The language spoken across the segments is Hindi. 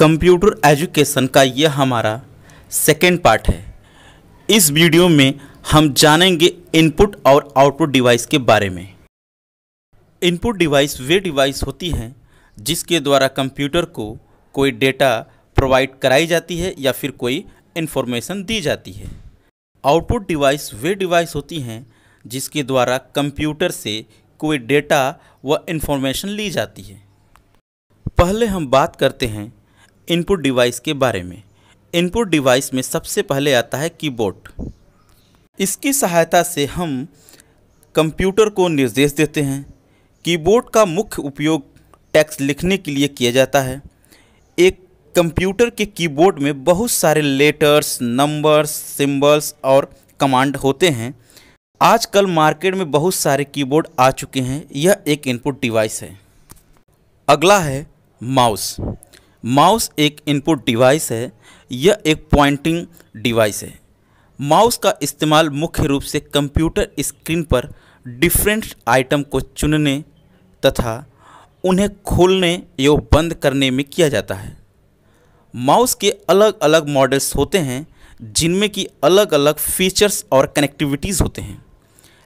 कंप्यूटर एजुकेशन का यह हमारा सेकेंड पार्ट है इस वीडियो में हम जानेंगे इनपुट और आउटपुट डिवाइस के बारे में इनपुट डिवाइस वे डिवाइस होती हैं जिसके द्वारा कंप्यूटर को कोई डेटा प्रोवाइड कराई जाती है या फिर कोई इन्फॉर्मेशन दी जाती है आउटपुट डिवाइस वे डिवाइस होती हैं जिसके द्वारा कंप्यूटर से कोई डेटा व इन्फॉर्मेशन ली जाती है पहले हम बात करते हैं इनपुट डिवाइस के बारे में इनपुट डिवाइस में सबसे पहले आता है कीबोर्ड इसकी सहायता से हम कंप्यूटर को निर्देश देते हैं कीबोर्ड का मुख्य उपयोग टेक्स्ट लिखने के लिए किया जाता है एक कंप्यूटर के कीबोर्ड में बहुत सारे लेटर्स नंबर्स सिंबल्स और कमांड होते हैं आजकल मार्केट में बहुत सारे कीबोर्ड आ चुके हैं यह एक इनपुट डिवाइस है अगला है माउस माउस एक इनपुट डिवाइस है यह एक पॉइंटिंग डिवाइस है माउस का इस्तेमाल मुख्य रूप से कंप्यूटर स्क्रीन पर डिफरेंट आइटम को चुनने तथा उन्हें खोलने एवं बंद करने में किया जाता है माउस के अलग अलग मॉडल्स होते हैं जिनमें कि अलग अलग फीचर्स और कनेक्टिविटीज़ होते हैं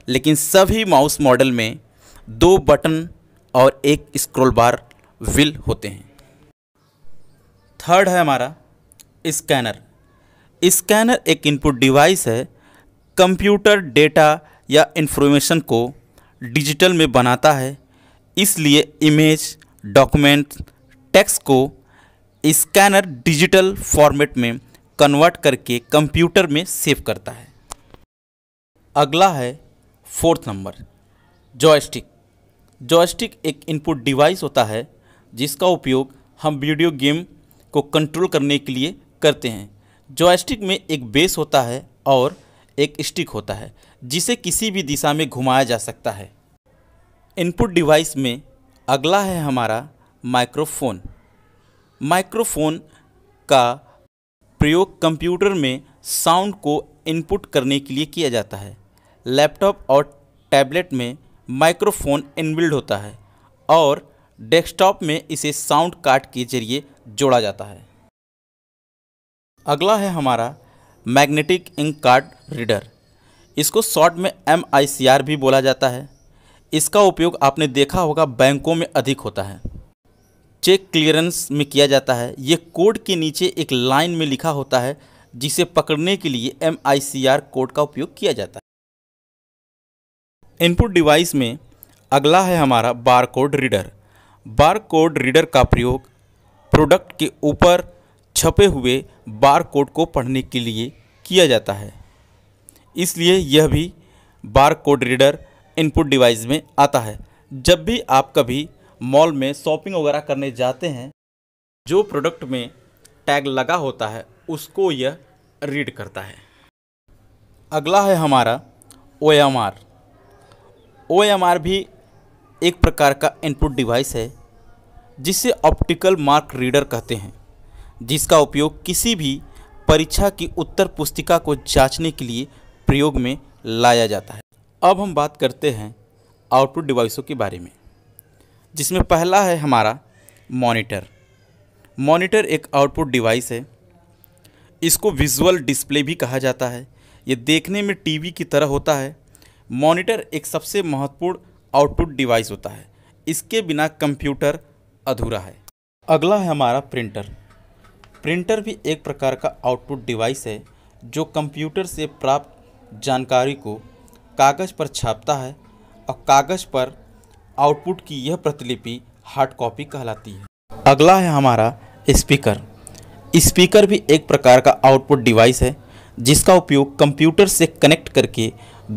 लेकिन सभी माउस मॉडल में दो बटन और एक स्क्रोल बार विल होते हैं थर्ड है हमारा स्कैनर स्कैनर एक इनपुट डिवाइस है कंप्यूटर डेटा या इन्फॉर्मेशन को डिजिटल में बनाता है इसलिए इमेज डॉक्यूमेंट टेक्स्ट को स्कैनर डिजिटल फॉर्मेट में कन्वर्ट करके कंप्यूटर में सेव करता है अगला है फोर्थ नंबर जॉयस्टिक जॉयस्टिक एक इनपुट डिवाइस होता है जिसका उपयोग हम वीडियो गेम को कंट्रोल करने के लिए करते हैं जॉयस्टिक में एक बेस होता है और एक स्टिक होता है जिसे किसी भी दिशा में घुमाया जा सकता है इनपुट डिवाइस में अगला है हमारा माइक्रोफोन माइक्रोफोन का प्रयोग कंप्यूटर में साउंड को इनपुट करने के लिए किया जाता है लैपटॉप और टैबलेट में माइक्रोफोन इनबिल्ड होता है और डेस्कटॉप में इसे साउंड कार्ड के जरिए जोड़ा जाता है अगला है हमारा मैग्नेटिक इंक कार्ड रीडर इसको शॉर्ट में एम भी बोला जाता है इसका उपयोग आपने देखा होगा बैंकों में अधिक होता है चेक क्लियरेंस में किया जाता है ये कोड के नीचे एक लाइन में लिखा होता है जिसे पकड़ने के लिए एम कोड का उपयोग किया जाता है इनपुट डिवाइस में अगला है हमारा bar code reader bar code reader का प्रयोग प्रोडक्ट के ऊपर छपे हुए बार कोड को पढ़ने के लिए किया जाता है इसलिए यह भी bar code reader input device में आता है जब भी आप कभी मॉल में शॉपिंग वगैरह करने जाते हैं जो प्रोडक्ट में टैग लगा होता है उसको यह रीड करता है अगला है हमारा O M R O M R भी एक प्रकार का इनपुट डिवाइस है जिसे ऑप्टिकल मार्क रीडर कहते हैं जिसका उपयोग किसी भी परीक्षा की उत्तर पुस्तिका को जांचने के लिए प्रयोग में लाया जाता है अब हम बात करते हैं आउटपुट डिवाइसों के बारे में जिसमें पहला है हमारा मॉनिटर मॉनिटर एक आउटपुट डिवाइस है इसको विजुअल डिस्प्ले भी कहा जाता है ये देखने में टीवी की तरह होता है मॉनिटर एक सबसे महत्वपूर्ण आउटपुट डिवाइस होता है इसके बिना कंप्यूटर अधूरा है अगला है हमारा प्रिंटर प्रिंटर भी एक प्रकार का आउटपुट डिवाइस है जो कंप्यूटर से प्राप्त जानकारी को कागज़ पर छापता है और कागज़ पर आउटपुट की यह प्रतिलिपि हार्ड कॉपी कहलाती है अगला है हमारा स्पीकर स्पीकर भी एक प्रकार का आउटपुट डिवाइस है जिसका उपयोग कंप्यूटर से कनेक्ट करके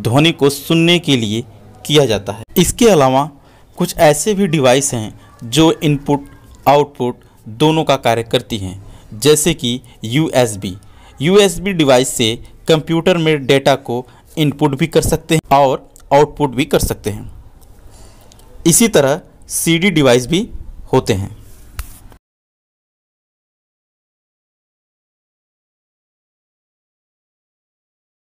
ध्वनि को सुनने के लिए किया जाता है इसके अलावा कुछ ऐसे भी डिवाइस हैं जो इनपुट आउटपुट दोनों का कार्य करती हैं जैसे कि यूएसबी यूएसबी डिवाइस से कंप्यूटर में डेटा को इनपुट भी कर सकते हैं और आउटपुट भी कर सकते हैं इसी तरह सीडी डिवाइस भी होते हैं